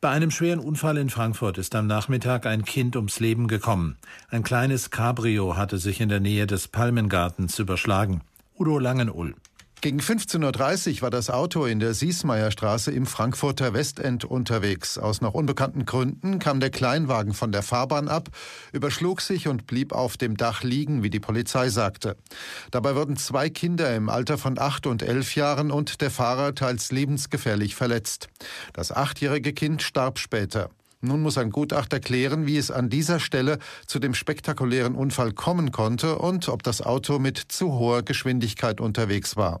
Bei einem schweren Unfall in Frankfurt ist am Nachmittag ein Kind ums Leben gekommen. Ein kleines Cabrio hatte sich in der Nähe des Palmengartens überschlagen. Udo Langenohl. Gegen 15.30 Uhr war das Auto in der Siesmeierstraße im Frankfurter Westend unterwegs. Aus noch unbekannten Gründen kam der Kleinwagen von der Fahrbahn ab, überschlug sich und blieb auf dem Dach liegen, wie die Polizei sagte. Dabei wurden zwei Kinder im Alter von acht und elf Jahren und der Fahrer teils lebensgefährlich verletzt. Das achtjährige Kind starb später. Nun muss ein Gutachter klären, wie es an dieser Stelle zu dem spektakulären Unfall kommen konnte und ob das Auto mit zu hoher Geschwindigkeit unterwegs war.